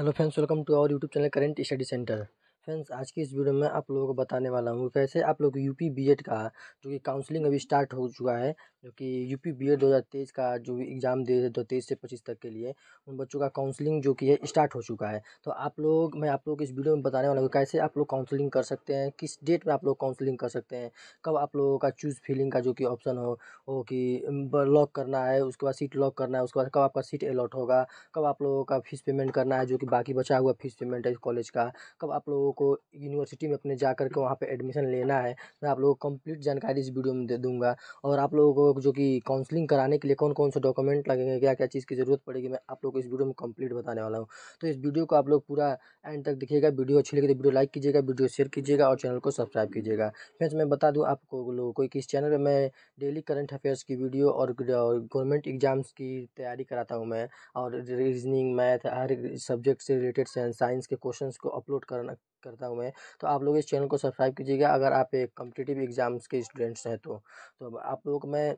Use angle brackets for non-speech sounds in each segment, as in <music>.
hello friends welcome to our YouTube channel current study center friends आज की इस video में आप लोगों को बताने वाला हूँ कैसे आप लोग यूपी बीएड का जो कि काउंसलिंग अभी स्टार्ट हो चुका है जो कि यूपी बीएड 2023 का जो एग्ज़ाम दे दो तेईस से पच्चीस तक के लिए उन बच्चों का काउंसलिंग जो कि है स्टार्ट हो चुका है तो आप लोग मैं आप लोग को इस वीडियो में बताने वाला हूँ कैसे आप लोग काउंसलिंग कर सकते हैं किस डेट में आप लोग काउंसलिंग कर सकते हैं कब आप लोगों का चूज़ फिलिंग का जो कि ऑप्शन हो हो कि लॉक करना है उसके बाद सीट लॉक करना है उसके बाद कब आपका सीट अलॉट होगा कब आप लोगों का फीस पेमेंट करना है जो कि बाकी बचा हुआ फीस पेमेंट है कॉलेज का कब आप लोगों लोगों को यूनिवर्सिटी में अपने जा करके वहाँ पे एडमिशन लेना है मैं आप लोगों को कंप्लीट जानकारी इस वीडियो में दे दूँगा और आप लोगों को जो कि काउंसलिंग कराने के लिए कौन कौन से डॉक्यूमेंट लगेंगे क्या क्या चीज़ की ज़रूरत पड़ेगी मैं आप लोग को इस वीडियो में कम्प्लीट बताने वाला हूँ तो इस वीडियो को आप लोग पूरा एंड तक देखिएगा वीडियो अच्छी लगी तो वीडियो लाइक कीजिएगा वीडियो शेयर कीजिएगा और चैनल को सब्सक्राइब कीजिएगा फ्रेंड्स मैं बता दूँ आपको लोगों को कि इस चैनल पर मैं डेली करंट अफेयर्स की वीडियो और गवर्नमेंट एग्जाम्स की तैयारी कराता हूँ मैं और रीजनिंग मैथ हर सब्जेक्ट से रिलेटेड साइंस के क्वेश्चंस को अपलोड करना करता हूँ मैं तो आप लोग इस चैनल को सब्सक्राइब कीजिएगा अगर आप एक कम्पटिटिव एग्ज़ाम्स के स्टूडेंट्स हैं तो तो आप लोग मैं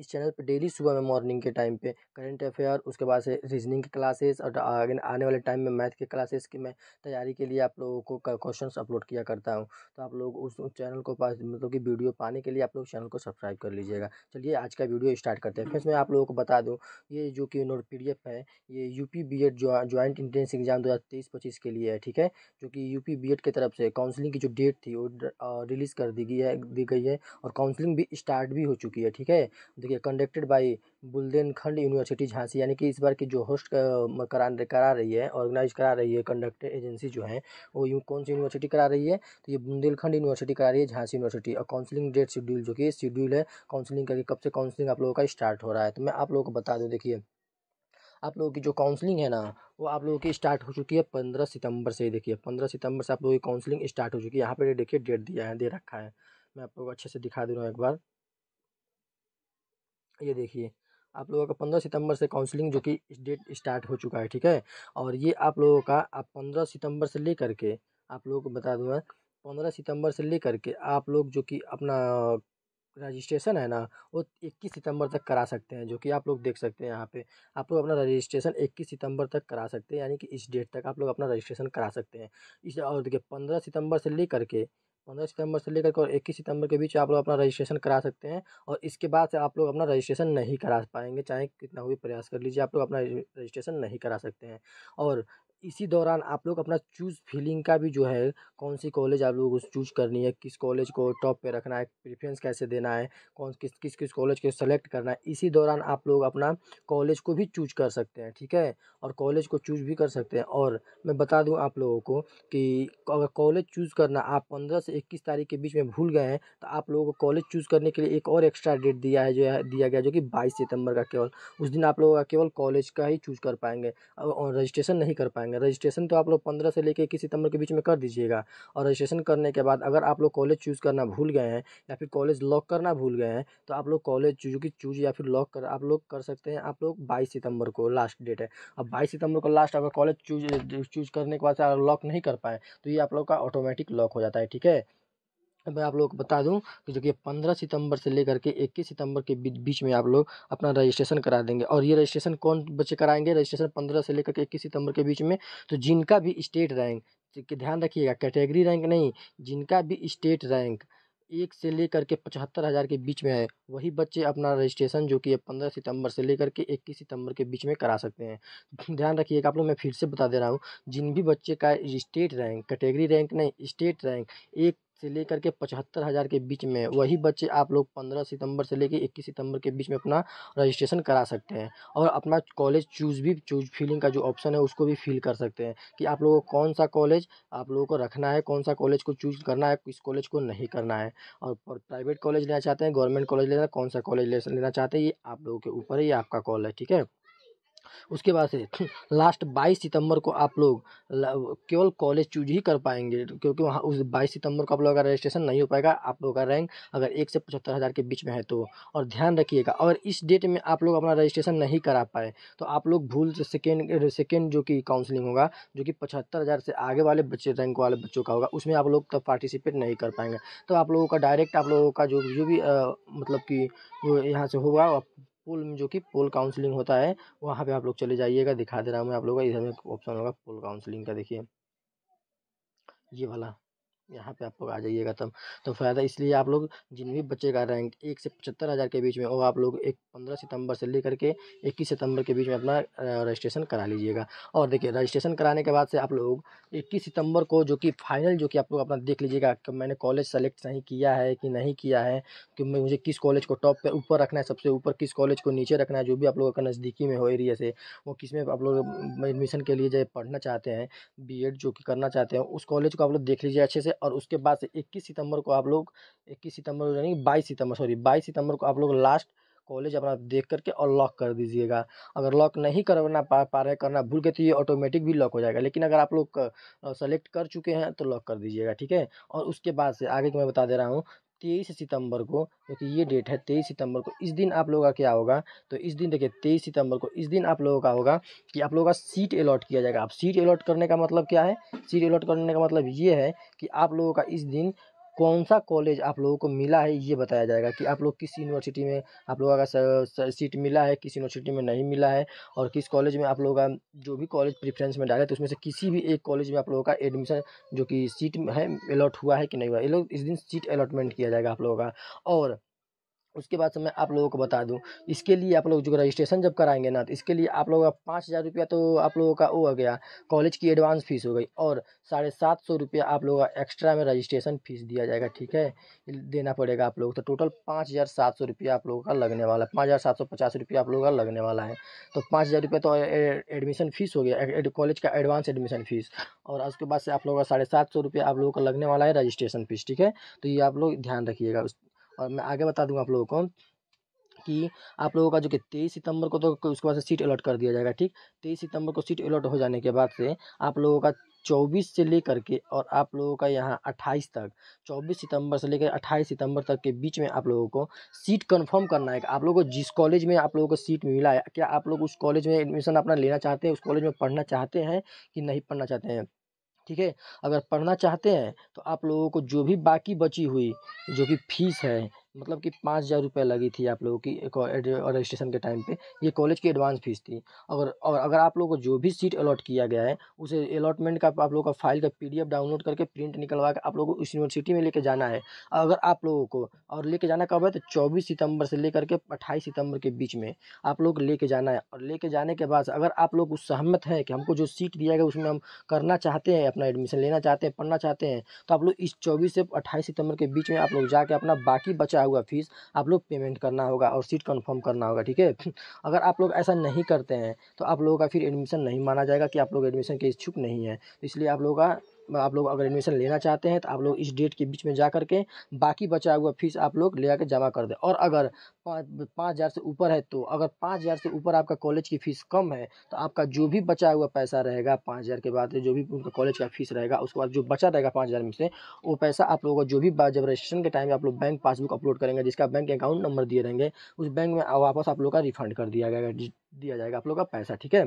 इस चैनल पे डेली सुबह में मॉर्निंग के टाइम पे करंट अफेयर उसके बाद से रीजनिंग की क्लासेस और आगे आने वाले टाइम में मैथ के क्लासेस की मैं तैयारी के लिए आप लोगों को क्वेश्चंस अपलोड किया करता हूँ तो आप लोग उस चैनल को पास मतलब कि वीडियो पाने के लिए आप लोग चैनल को सब्सक्राइब कर लीजिएगा चलिए आज का वीडियो स्टार्ट करते हैं फिर मैं आप लोगों को बता दूँ ये जो कि नोट पी है ये U P B Ed joint entrance exam दो हज़ार तेईस पच्चीस के लिए है ठीक है जो कि यू पी बी एड की तरफ से काउंसलिंग की जो डेट थी वो रिलीज़ कर दी गई है दी गई है और काउंसिलिंग भी स्टार्ट भी हो चुकी है ठीक है देखिए conducted by Bundelkhand university Jhansi यानी कि इस बार की जो होस्ट करा करा रही है ऑर्गेनाइज करा रही है कंडक्ट एजेंसी जो है वो यू कौन सी यूनिवर्सिटी करा रही है तो ये बुंदेलखंड यूनिवर्सिटी करा रही है झांसी यूनिवर्सिटी और काउंसलिंग डेट शेड्यूल जो कि शेड्यूल है काउंसिलिंग करके कब से काउंसलिंग आप लोगों का स्टार्ट हो रहा है तो मैं आप लोगों को बता दूँ देखिए आप लोगों की जो काउंसलिंग है ना वो आप लोगों की स्टार्ट हो चुकी है पंद्रह सितंबर से देखिए पंद्रह सितंबर से आप लोगों की काउंसलिंग स्टार्ट हो चुकी है यहाँ पर देखिए डेट दिया है दे रखा है मैं आप लोगों को अच्छे से दिखा दे रहा हूँ एक बार ये देखिए आप लोगों का पंद्रह सितंबर से काउंसलिंग जो कि डेट स्टार्ट हो चुका है ठीक है और ये आप लोगों का आप पंद्रह सितंबर से ले करके आप लोगों को बता दूँ पंद्रह सितंबर से ले करके आप लोग जो कि अपना रजिस्ट्रेशन है ना वो इक्कीस सितंबर तक करा सकते हैं जो कि आप लोग देख सकते हैं यहाँ पे आप लोग अपना रजिस्ट्रेशन इक्कीस सितंबर तक करा सकते हैं यानी कि इस डेट तक आप लोग अपना रजिस्ट्रेशन करा सकते हैं इस और देखिए पंद्रह सितंबर से ले करके पंद्रह सितंबर से लेकर और इक्कीस सितंबर के बीच आप लोग अपना रजिस्ट्रेशन करा सकते हैं और इसके बाद से आप लोग अपना रजिस्ट्रेशन नहीं करा पाएंगे चाहे कितना भी प्रयास कर लीजिए आप लोग अपना रजिस्ट्रेशन नहीं करा सकते हैं और इसी दौरान आप लोग अपना चूज़ फीलिंग का भी जो है कौन सी कॉलेज आप लोगों चूज़ करनी है किस कॉलेज को टॉप पे रखना है प्रेफरेंस कैसे देना है कौन किस किस किस कॉलेज को सेलेक्ट करना है इसी दौरान आप लोग अपना कॉलेज को भी चूज कर सकते हैं ठीक है और कॉलेज को चूज भी कर सकते हैं और मैं बता दूँ आप लोगों को कि अगर कॉलेज चूज़ करना आप पंद्रह से इक्कीस तारीख के बीच में भूल गए हैं तो आप लोगों को कॉलेज चूज़ करने के लिए एक और एक्स्ट्रा डेट दिया है जो है दिया गया जो कि बाईस सितम्बर का केवल उस दिन आप लोग केवल कॉलेज का ही चूज़ कर पाएंगे और रजिस्ट्रेशन नहीं कर पाएंगे करेंगे रजिस्ट्रेशन तो आप लोग पंद्रह से लेकर इक्कीस सितंबर के बीच में कर दीजिएगा और रजिस्ट्रेशन करने के बाद अगर आप लोग कॉलेज चूज़ करना भूल गए हैं या फिर कॉलेज लॉक करना भूल गए हैं तो आप लोग कॉलेज चूज की चूज या फिर लॉक कर आप लोग कर सकते हैं आप लोग बाईस सितंबर को लास्ट डेट है अब बाईस सितंबर को लास्ट अगर कॉलेज चूज चूज करने के बाद लॉक नहीं कर पाए तो ये आप लोग का ऑटोमेटिक लॉक हो जाता है ठीक है मैं आप लोगों को बता दूं कि जो कि पंद्रह सितंबर से लेकर के इक्कीस सितंबर के बीच में आप लोग अपना रजिस्ट्रेशन करा देंगे और ये रजिस्ट्रेशन कौन बच्चे कराएंगे रजिस्ट्रेशन पंद्रह से लेकर के इक्कीस सितंबर के बीच में तो जिनका भी स्टेट रैंक कि ध्यान रखिएगा कैटेगरी रैंक नहीं जिनका भी स्टेट रैंक एक से लेकर के पचहत्तर हज़ार के बीच में है वही बच्चे अपना रजिस्ट्रेशन जो कि पंद्रह सितंबर से लेकर के इक्कीस सितंबर के बीच में करा सकते हैं <clears throat> ध्यान रखिएगा आप लोग मैं फिर से बता दे रहा हूँ जिन भी बच्चे का स्टेट रैंक कैटेगरी रैंक नहीं स्टेट रैंक एक से लेकर के पचहत्तर हज़ार के बीच में वही बच्चे आप लोग पंद्रह सितंबर से लेकर इक्कीस सितंबर के बीच में अपना रजिस्ट्रेशन करा सकते हैं और अपना कॉलेज चूज़ भी चूज फीलिंग का जो ऑप्शन है उसको भी फील कर सकते हैं कि आप लोगों को कौन सा कॉलेज आप लोगों को रखना है कौन सा कॉलेज को चूज़ करना है किस कॉलेज को नहीं करना है और प्राइवेट कॉलेज लेना चाहते हैं गवर्नमेंट कॉलेज लेना कौन सा कॉलेज लेना चाहते हैं ये आप लोगों के ऊपर ही आपका कॉल है ठीक है उसके बाद से लास्ट <clears throat> बाईस सितंबर को आप लोग केवल कॉलेज चूज ही कर पाएंगे क्योंकि वहाँ उस बाईस सितंबर को आप लोगों का रजिस्ट्रेशन नहीं हो पाएगा आप लोगों का रैंक अगर एक से पचहत्तर हज़ार के बीच में है तो और ध्यान रखिएगा और इस डेट में आप लोग अपना रजिस्ट्रेशन नहीं करा पाए तो आप लोग भूल सेकेंड सेकेंड जो कि काउंसलिंग होगा जो कि पचहत्तर हज़ार से आगे वाले बच्चे रैंक वाले बच्चों का होगा उसमें आप लोग तब पार्टिसिपेट नहीं कर पाएंगे तो आप लोगों का डायरेक्ट आप लोगों का जो जो भी मतलब कि यहाँ से होगा पुल जो कि पोल काउंसलिंग होता है वहाँ पे आप लोग चले जाइएगा दिखा दे रहा हूँ मैं आप लोगों का इधर में ऑप्शन होगा पोल काउंसलिंग का देखिए ये वाला यहाँ पे आप लोग आ जाइएगा तब तो फ़ायदा इसलिए आप लोग जिन भी बच्चे का रैंक एक से पचहत्तर हज़ार के बीच में और आप लोग एक पंद्रह सितंबर से लेकर के इक्कीस सितंबर के बीच में अपना रजिस्ट्रेशन करा लीजिएगा और देखिए रजिस्ट्रेशन कराने के बाद से आप लोग इक्कीस सितंबर को जो कि फाइनल जो कि आप लोग अपना देख लीजिएगा कि मैंने कॉलेज सेलेक्ट नहीं किया है कि नहीं किया है कि मैं मुझे किस कॉलेज को टॉप पर ऊपर रखना है सबसे ऊपर किस कॉलेज को नीचे रखना है जो भी आप लोगों का नज़दीकी में हो एरिया से वो किस में आप लोग एडमिशन के लिए जो पढ़ना चाहते हैं बी जो कि करना चाहते हैं उस कॉलेज को आप लोग देख लीजिए अच्छे से और उसके बाद से इक्कीस सितंबर को आप लोग इक्कीस सितंबर यानी बाईस सितंबर सॉरी बाईस सितंबर को आप लोग लास्ट कॉलेज अपना देख करके और लॉक कर दीजिएगा अगर लॉक नहीं करना पा पा रहे करना भूल गए तो ये ऑटोमेटिक भी लॉक हो जाएगा लेकिन अगर आप लोग सेलेक्ट कर चुके हैं तो लॉक कर दीजिएगा ठीक है और उसके बाद से आगे मैं बता दे रहा हूँ तेईस सितंबर को क्योंकि ये डेट है तेईस सितंबर को इस दिन आप लोगों का क्या होगा तो इस दिन देखिए तेईस सितंबर को इस दिन आप लोगों का होगा कि आप लोगों का सीट अलॉट किया जाएगा आप सीट अलॉट करने का मतलब क्या है सीट अलॉट करने का मतलब ये है कि आप लोगों का इस दिन कौन सा कॉलेज आप लोगों को मिला है ये बताया जाएगा कि आप लोग किस यूनिवर्सिटी में आप लोगों का सीट मिला है किस यूनिवर्सिटी में नहीं मिला है और किस कॉलेज में आप लोगों का जो भी कॉलेज प्रिफ्रेंस में डाले तो उसमें से किसी भी एक कॉलेज में आप लोगों का एडमिशन जो कि सीट है अलॉट हुआ है कि नहीं हुआ ये लोग इस दिन सीट अलॉटमेंट किया जाएगा आप लोगों का और उसके बाद से मैं आप लोगों को बता दूं इसके लिए आप लोग जो रजिस्ट्रेशन जब कराएंगे ना तो इसके लिए आप लोगों का पाँच हज़ार रुपया तो आप लोगों का वो हो गया कॉलेज की एडवांस फीस हो गई और साढ़े सात सौ रुपया आप लोगों का एक्स्ट्रा में रजिस्ट्रेशन फीस दिया जाएगा ठीक है देना पड़ेगा आप लोग तो टोटल पाँच हज़ार सात सौ रुपया आप लोगों का लगने वाला है पाँच हज़ार सात सौ पचास रुपया आप लोगों का लगने वाला है तो पाँच हज़ार रुपया तो एडमिशन फ़ीस हो गया कॉलेज का एडवांस एडमिशन फ़ीस और उसके बाद से आप लोगों का साढ़े सात सौ रुपया आप लोगों का लगने वाला है रजिस्ट्रेशन फ़ीस ठीक है तो ये आप लोग ध्यान रखिएगा और मैं आगे बता दूँगा आप लोगों को कि आप लोगों का जो कि तेईस सितंबर को तो उसके बाद से सीट अलॉट कर दिया जाएगा ठीक तेईस सितंबर को सीट अलॉट हो जाने के बाद से आप लोगों का चौबीस से लेकर के और आप लोगों का यहाँ अट्ठाईस तक चौबीस सितंबर से लेकर अट्ठाईस सितंबर तक के बीच में आप लोगों को सीट कंफर्म करना है आप लोगों को जिस कॉलेज में आप लोगों को सीट मिला है क्या आप लोग उस कॉलेज में एडमिशन अपना लेना चाहते हैं उस कॉलेज में पढ़ना चाहते हैं कि नहीं पढ़ना चाहते हैं ठीक है अगर पढ़ना चाहते हैं तो आप लोगों को जो भी बाकी बची हुई जो भी फीस है मतलब कि पाँच हज़ार रुपये लगी थी आप लोगों की रजिस्ट्रेशन के टाइम पे ये कॉलेज की एडवांस फीस थी अगर और अगर आप लोगों को जो भी सीट अलॉट किया गया है उसे अलॉटमेंट का आप लोगों का फाइल का पीडीएफ डाउनलोड करके प्रिंट निकलवा के आप लोगों को उस यूनिवर्सिटी में लेके जाना है अगर आप लोगों को और लेके जाना कब है तो चौबीस सितम्बर से लेकर के अट्ठाईस सितम्बर के बीच में आप लोग लेके जाना है और लेके जाने के बाद अगर आप लोग उस सहमत है कि हमको जो सीट दिया गया उसमें हम करना चाहते हैं अपना एडमिशन लेना चाहते हैं पढ़ना चाहते हैं तो आप लोग इस चौबीस से अट्ठाईस सितम्बर के बीच में आप लोग जाके अपना बाकी बचा बचा हुआ फीस आप लोग पेमेंट करना होगा और सीट कन्फर्म करना होगा ठीक है <clears throat> अगर आप लोग ऐसा नहीं करते हैं तो आप लोगों का फिर एडमिशन नहीं माना जाएगा कि आप लोग एडमिशन के इच्छुक नहीं है इसलिए आप लोगों का आप लोग अगर एडमिशन लेना चाहते हैं तो आप लोग इस डेट के बीच में जा करके बाकी बचा हुआ फीस आप लोग ले आकर जमा कर दें और अगर पाँच पाँच हज़ार से ऊपर है तो अगर पाँच हज़ार से ऊपर आपका कॉलेज की फ़ीस कम है तो आपका जो भी बचा हुआ पैसा रहेगा पाँच हज़ार के बाद जो भी उनका कॉलेज का फ़ीस रहेगा उसके बाद जो बचा रहेगा पाँच हज़ार में से वो पैसा आप लोगों का जो भी जब रजिस्ट्रेशन के टाइम आप लोग बैंक पासबुक अपलोड करेंगे जिसका बैंक अकाउंट नंबर दिए रहेंगे उस बैंक में वापस आप लोग का रिफंड कर दिया जाएगा दिया जाएगा आप लोग का पैसा ठीक है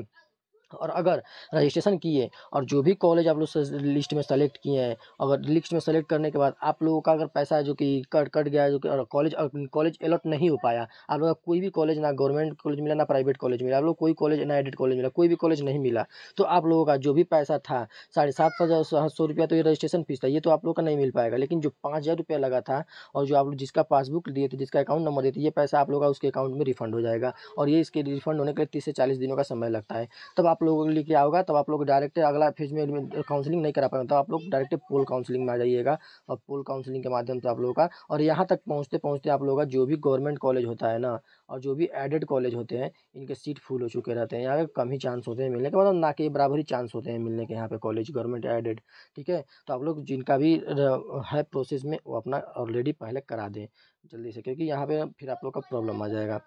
और अगर रजिस्ट्रेशन किए और जो भी कॉलेज आप लोग लिस्ट में सेलेक्ट किए हैं अगर लिस्ट में सेलेक्ट करने के बाद आप लोगों का अगर पैसा है जो कि कट कट गया जो कि कॉलेज कॉलेज अलॉट नहीं हो पाया आप लोग का कोई भी कॉलेज ना गवर्नमेंट कॉलेज मिला ना प्राइवेट कॉलेज मिला आप लोग कोई कॉलेज ना एडेड कॉलेज मिला कोई भी कॉलेज नहीं मिला तो आप लोगों का जो भी पैसा था साढ़े सात हज़ार सौ रुपया तो ये रजिस्ट्रेशन फीस था ये तो आप लोग का नहीं मिल पाएगा लेकिन जो पाँच हज़ार रुपया लगा था और जो आप लोग जिसका पासबुक दिए थे जिसका अकाउंट नंबर दिए थे ये पैसा आप लोग का उसके अकाउंट में रिफंड हो जाएगा और ये इसके रिफंड होने के लिए तीस से चालीस दिनों का समय लगता है तब आप लोगों के लिए क्या होगा तब आप लोग डायरेक्ट अगला फेज में काउंसलिंग नहीं करा पाएंगे तो आप लोग डायरेक्ट पोल काउंसलिंग में आ जाइएगा और पोल काउंसलिंग के माध्यम से आप लोगों का और यहाँ तक पहुँचते पहुँचते आप लोगों का जो भी गवर्नमेंट कॉलेज होता है ना और जो भी एडेड कॉलेज होते हैं इनके सीट फुल हो चुके रहते हैं यहाँ पे कम ही चांस होते हैं मिलने के मतलब ना के बराबर ही चांस होते हैं मिलने के यहाँ पे कॉलेज गवर्नमेंट एडेड ठीक है तो आप लोग जिनका भी है प्रोसेस में वो अपना ऑलरेडी पहले करा दें जल्दी से क्योंकि यहाँ पे फिर आप लोग का प्रॉब्लम आ जाएगा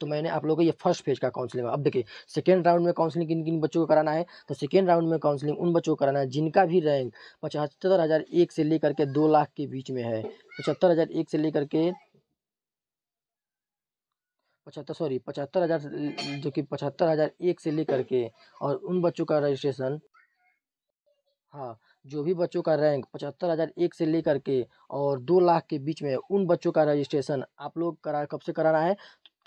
तो मैंने आप लोगों को ये फर्स्ट फेज का काउंसलिंग अब देखिए सेकेंड राउंड में काउंसलिंग किन किन बच्चों को कराना है तो सेकेंड राउंड में काउंसलिंग उन बच्चों को कराना है जिनका भी रैंक पचहत्तर हज़ार एक से लेकर के दो लाख के बीच में है पचहत्तर हज़ार एक से लेकर के पचहत्तर सॉरी पचहत्तर हज़ार जो कि पचहत्तर हज़ार एक से लेकर के और उन बच्चों का रजिस्ट्रेशन हाँ जो भी बच्चों का रैंक पचहत्तर हज़ार एक से लेकर के और दो लाख के बीच में उन बच्चों का रजिस्ट्रेशन आप लोग करा कब से कराना है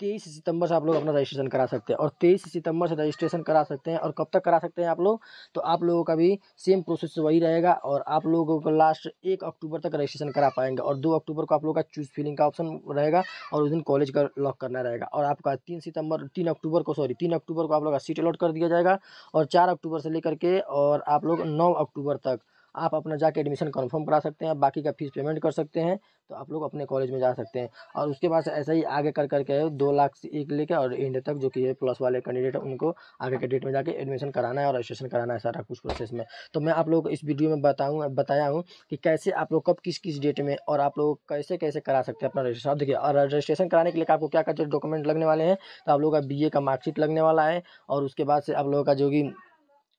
तेईस सितंबर से आप लोग अपना रजिस्ट्रेशन करा सकते हैं और तेईस सितंबर से रजिस्ट्रेशन करा सकते हैं और कब तक करा सकते हैं आप लोग तो आप लोगों का भी सेम प्रोसेस वही रहेगा और आप लोगों को लास्ट एक अक्टूबर तक रजिस्ट्रेशन करा पाएंगे और दो अक्टूबर को आप लोग का चूज फिलिंग का ऑप्शन रहेगा और उस दिन कॉलेज का लॉक करना रहेगा और आपका तीन सितंबर तीन अक्टूबर को सॉरी तीन अक्टूबर को आप लोग का सीट अलॉट कर दिया जाएगा और चार अक्टूबर से लेकर के और आप लोग नौ अक्टूबर तक आप अपना जाके एडमिशन कंफर्म करा सकते हैं बाकी का फीस पेमेंट कर सकते हैं तो आप लोग अपने कॉलेज में जा सकते हैं और उसके बाद ऐसा ही आगे कर करके दो लाख से एक लेकर और एंड तक जो कि प्लस वाले कैंडिडेट हैं उनको आगे के डेट में जाके एडमिशन कराना है और रजिस्ट्रेशन कराना है सारा कुछ प्रोसेस में तो मैं आप लोग इस वीडियो में बताऊँ बताया हूँ कि कैसे आप लोग कब किस किस डेट में और आप लोग कैसे कैसे करा सकते हैं अपना रजिस्ट्रेशन देखिए और रजिस्ट्रेशन कराने के लिए आपको क्या क्या डॉक्यूमेंट लगने वाले हैं तो आप लोग का बी का मार्कशीट लगने वाला है और उसके बाद से आप लोगों का जो कि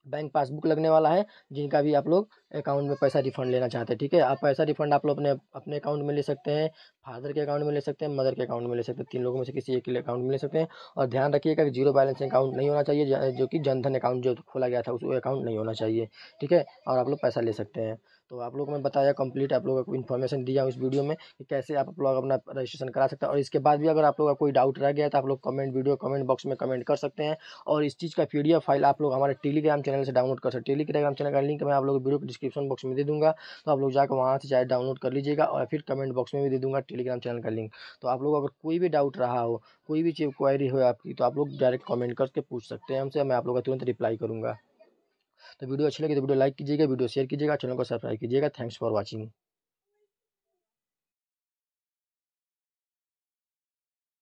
बैंक पासबुक लगने वाला है जिनका भी आप लोग अकाउंट में पैसा रिफंड लेना चाहते हैं ठीक है आप पैसा रिफंड आप लोग अपने अपने अकाउंट में ले सकते हैं फादर के अकाउंट में ले सकते हैं मदर के अकाउंट में ले सकते हैं तीन लोगों में से किसी एक के अकाउंट में ले सकते हैं और ध्यान रखिएगा कि जीरो बैलेंस अकाउंट नहीं होना चाहिए जो कि जनधन अकाउंट जो खोला गया था उस अकाउंट नहीं होना चाहिए ठीक है और आप लोग पैसा ले सकते हैं तो आप लोग मैं बताया कंप्लीट आप लोगों को इन्फॉर्मेशन दिया हूँ इस वीडियो में कि कैसे आप लोग अपना रजिस्ट्रेशन करा सकते हैं और इसके बाद भी अगर आप लोग का कोई डाउट रह गया तो आप लोग कमेंट वीडियो कमेंट बॉक्स में कमेंट कर सकते हैं और इस चीज़ का पी फाइल आप लोग हमारे टेलीग्राम चैनल से डाउनलोड कर सकते हैं टेलीग्राम चैनल का लिंक मैं आप लोग वीडियो डिस्क्रिप्शन बॉक्स में दे दूँगा तो आप लोग जाकर वहाँ से चाहे डाउनलोड कर लीजिएगा और फिर कमेंट बॉक्स में भी दे दूँगा टेलीग्राम चैनल का लिंक तो आप लोग अगर कोई भी डाउट रहा हो कोई भी चीज क्वायरी हो आपकी तो आप लोग डायरेक्ट कमेंट करके पूछ सकते हैं हमसे मैं आप लोग का तुरंत रिप्लाई करूँगा तो वीडियो अच्छी लगी तो वीडियो लाइक कीजिएगा वीडियो शेयर कीजिएगा चैनल को सब्सक्राइब कीजिएगा थैंक्स फॉर वॉचिंग